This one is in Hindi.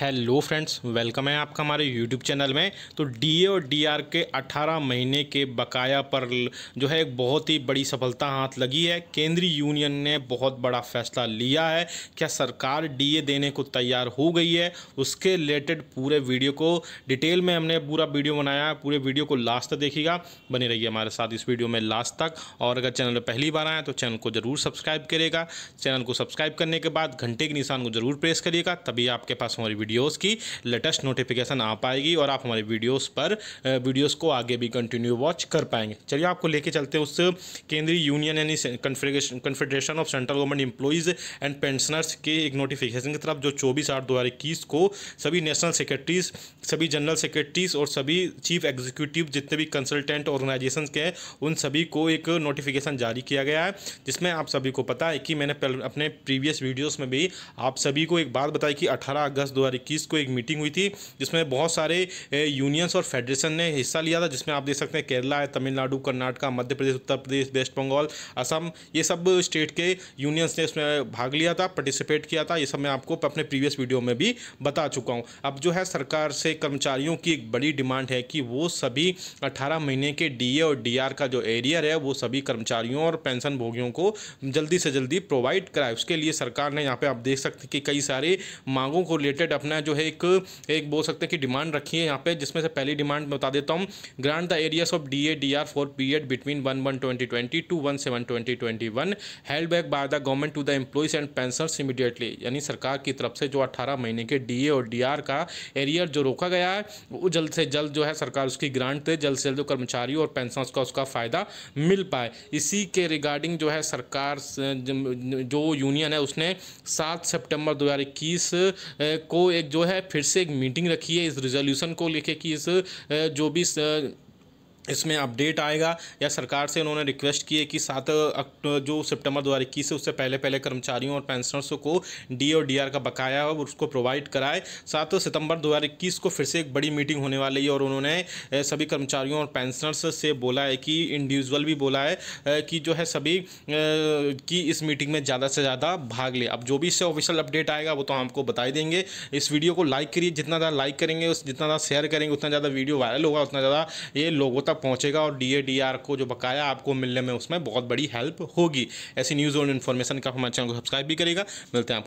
हेलो फ्रेंड्स वेलकम है आपका हमारे यूट्यूब चैनल में तो डीए और डीआर के 18 महीने के बकाया पर जो है एक बहुत ही बड़ी सफलता हाथ लगी है केंद्रीय यूनियन ने बहुत बड़ा फैसला लिया है क्या सरकार डीए देने को तैयार हो गई है उसके रिलेटेड पूरे वीडियो को डिटेल में हमने पूरा वीडियो बनाया पूरे वीडियो को लास्ट तक देखेगा बने रही हमारे साथ इस वीडियो में लास्ट तक और अगर चैनल पर पहली बार आए तो चैनल को ज़रूर सब्सक्राइब करेगा चैनल को सब्सक्राइब करने के बाद घंटे के निशान को ज़रूर प्रेस करिएगा तभी आपके पास हमारी वीडियो वीडियोस की लेटेस्ट नोटिफिकेशन आ पाएगी और आप हमारे वीडियोस पर वीडियोस को आगे भी कंटिन्यू वॉच कर पाएंगे चलिए आपको लेके चलते हैं उस केंद्रीय यूनियन यानी confederation of central government employees and pensioners के एक नोटिफिकेशन की तरफ जो चौबीस आठ दो को सभी नेशनल सेक्रेटरीज सभी जनरल सेक्रेटरीज और सभी चीफ एग्जीक्यूटिव जितने भी कंसल्टेंट ऑर्गेनाइजेशन के हैं उन सभी को एक नोटिफिकेशन जारी किया गया है जिसमें आप सभी को पता है कि मैंने अपने प्रीवियस वीडियोस में भी आप सभी को एक बात बताई कि 18 अगस्त दो हजार 2021 को एक मीटिंग हुई थी जिसमें बहुत सारे यूनियंस और फेडरेशन ने हिस्सा लिया था जिसमें आप देख सकते हैं केरला है तमिलनाडु कर्नाटका मध्य प्रदेश उत्तर प्रदेश वेस्ट बंगाल असम ये सब स्टेट के यूनियंस ने इसमें भाग लिया था पार्टिसिपेट किया था ये सब मैं आपको अपने प्रीवियस वीडियो में भी बता चुका हूँ अब जो है सरकार से कर्मचारियों की एक बड़ी डिमांड है कि वो सभी अठारह महीने के डी और डी का जो एरियर है वो सभी कर्मचारियों और पेंशन भोगियों को जल्दी से जल्दी प्रोवाइड कराए उसके लिए सरकार ने यहाँ पे आप देख सकते हैं कि कई सारे मांगों को रिलेटेड अपने अपना जो है एक एक बोल सकते हैं कि डिमांड रखी है यहाँ पे जिसमें से पहली डिमांड बता देता हूँ grant the arrears of D A D R for period between one one twenty twenty to one seven twenty twenty one held back by the government to the employees and pension immediately यानी सरकार की तरफ से जो अट्ठारह महीने के डी ए और डी आर का एरियर जो रोका गया है वो जल्द से जल्द जो है सरकार उसकी ग्रांट दे जल्द से जल्द कर्मचारियों और पेंशन का उसका फ़ायदा मिल पाए इसी के रिगार्डिंग जो है सरकार जो यूनियन है उसने सात सितंबर 2021 को एक जो है फिर से एक मीटिंग रखी है इस रिजोल्यूशन को लेके कि इस जो भी इसमें अपडेट आएगा या सरकार से उन्होंने रिक्वेस्ट की है कि सात जो सितंबर दो हज़ार इक्कीस है उससे पहले पहले कर्मचारियों और पेंशनर्स को डी और डी का बकाया है उसको प्रोवाइड कराए सात सितंबर इक्कीस को फिर से एक बड़ी मीटिंग होने वाली है और उन्होंने सभी कर्मचारियों और पेंशनर्स से बोला है कि इंडिविजुअल भी बोला है कि जो है सभी की इस मीटिंग में ज़्यादा से ज़्यादा भाग ले अब जो भी इससे ऑफिशियल अपडेट आएगा वो तो हम आपको बताई देंगे इस वीडियो को लाइक करिए जितना ज़्यादा लाइक करेंगे जितना ज़्यादा शेयर करेंगे उतना ज़्यादा वीडियो वायरल होगा उतना ज़्यादा ये लोगों तक तक पहुँचेगा और डी ए को जो बकाया आपको मिलने में उसमें बहुत बड़ी हेल्प होगी ऐसी न्यूज़ और इन्फॉर्मेशन का हमारे चैनल को सब्सक्राइब भी करेगा मिलते हैं आपको